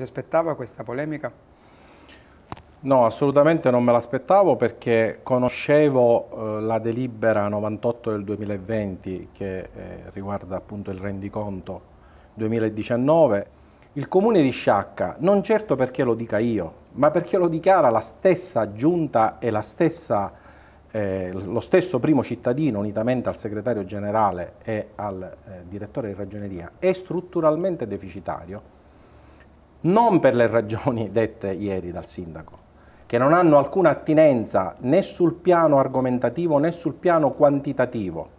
si aspettava questa polemica? No, assolutamente non me l'aspettavo perché conoscevo eh, la delibera 98 del 2020 che eh, riguarda appunto il rendiconto 2019. Il comune di Sciacca, non certo perché lo dica io, ma perché lo dichiara la stessa giunta e la stessa, eh, lo stesso primo cittadino, unitamente al segretario generale e al eh, direttore di ragioneria, è strutturalmente deficitario non per le ragioni dette ieri dal sindaco, che non hanno alcuna attinenza né sul piano argomentativo né sul piano quantitativo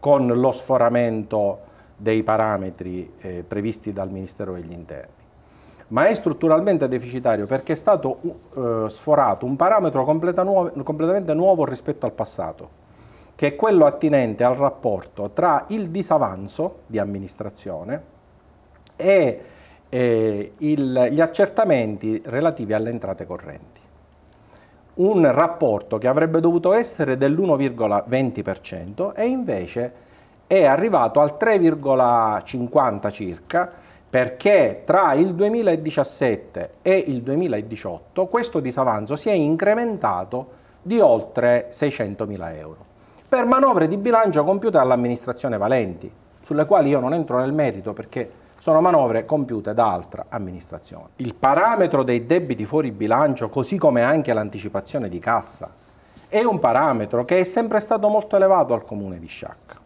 con lo sforamento dei parametri eh, previsti dal Ministero degli Interni, ma è strutturalmente deficitario perché è stato uh, sforato un parametro completa nuovo, completamente nuovo rispetto al passato, che è quello attinente al rapporto tra il disavanzo di amministrazione e eh, il, gli accertamenti relativi alle entrate correnti. Un rapporto che avrebbe dovuto essere dell'1,20% e invece è arrivato al 3,50 circa perché tra il 2017 e il 2018 questo disavanzo si è incrementato di oltre 600.000 euro per manovre di bilancio compiute dall'amministrazione Valenti, sulle quali io non entro nel merito perché sono manovre compiute da altra amministrazione. Il parametro dei debiti fuori bilancio, così come anche l'anticipazione di cassa, è un parametro che è sempre stato molto elevato al comune di Sciacca.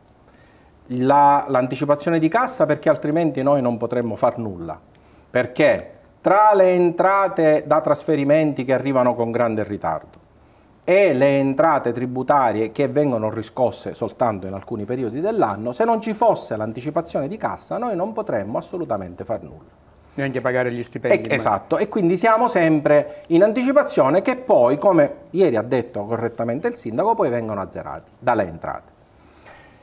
l'anticipazione di cassa perché altrimenti noi non potremmo far nulla, perché tra le entrate da trasferimenti che arrivano con grande ritardo, e le entrate tributarie che vengono riscosse soltanto in alcuni periodi dell'anno, se non ci fosse l'anticipazione di cassa noi non potremmo assolutamente far nulla. Neanche pagare gli stipendi. E, esatto, e quindi siamo sempre in anticipazione che poi, come ieri ha detto correttamente il sindaco, poi vengono azzerati dalle entrate.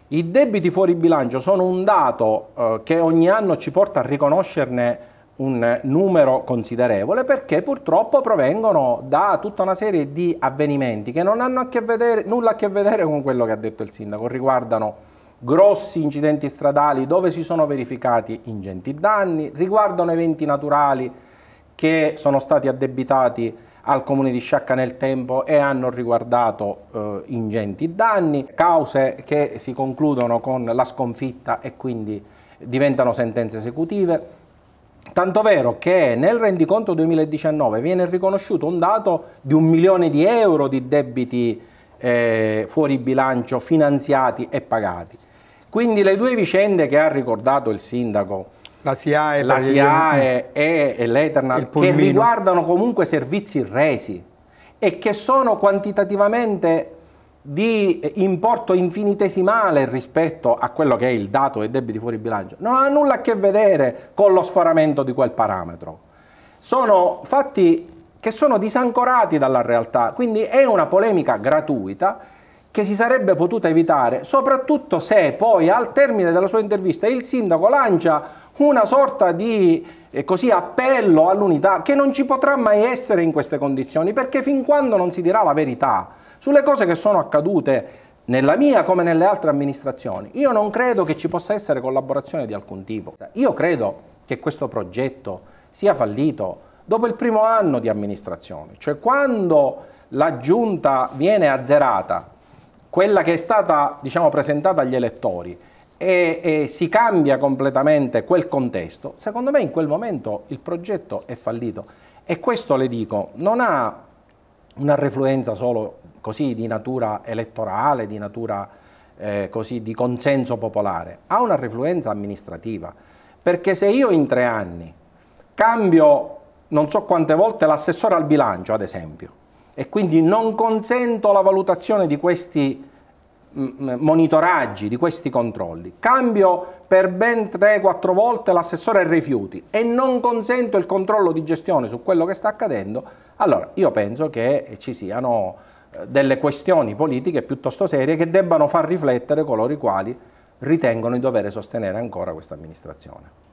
I debiti fuori bilancio sono un dato eh, che ogni anno ci porta a riconoscerne un numero considerevole perché purtroppo provengono da tutta una serie di avvenimenti che non hanno a che vedere, nulla a che vedere con quello che ha detto il sindaco, riguardano grossi incidenti stradali dove si sono verificati ingenti danni, riguardano eventi naturali che sono stati addebitati al comune di Sciacca nel tempo e hanno riguardato eh, ingenti danni, cause che si concludono con la sconfitta e quindi diventano sentenze esecutive Tanto vero che nel rendiconto 2019 viene riconosciuto un dato di un milione di euro di debiti eh, fuori bilancio finanziati e pagati. Quindi le due vicende che ha ricordato il sindaco, la SIAE, la SIAE e, e l'Eternal, che riguardano comunque servizi resi e che sono quantitativamente di importo infinitesimale rispetto a quello che è il dato dei debiti fuori bilancio, non ha nulla a che vedere con lo sforamento di quel parametro. Sono fatti che sono disancorati dalla realtà, quindi è una polemica gratuita che si sarebbe potuta evitare, soprattutto se poi al termine della sua intervista il sindaco lancia una sorta di eh, così, appello all'unità che non ci potrà mai essere in queste condizioni, perché fin quando non si dirà la verità sulle cose che sono accadute nella mia come nelle altre amministrazioni, io non credo che ci possa essere collaborazione di alcun tipo. Cioè, io credo che questo progetto sia fallito dopo il primo anno di amministrazione, cioè quando la giunta viene azzerata, quella che è stata diciamo, presentata agli elettori, e, e si cambia completamente quel contesto, secondo me in quel momento il progetto è fallito. E questo le dico, non ha una refluenza solo così di natura elettorale, di natura eh, così di consenso popolare, ha una refluenza amministrativa. Perché se io in tre anni cambio non so quante volte l'assessore al bilancio, ad esempio, e quindi non consento la valutazione di questi Mm, mm, monitoraggi di questi controlli, cambio per ben 3-4 volte l'assessore ai rifiuti e non consento il controllo di gestione su quello che sta accadendo, allora io penso che ci siano eh, delle questioni politiche piuttosto serie che debbano far riflettere coloro i quali ritengono di dover sostenere ancora questa amministrazione.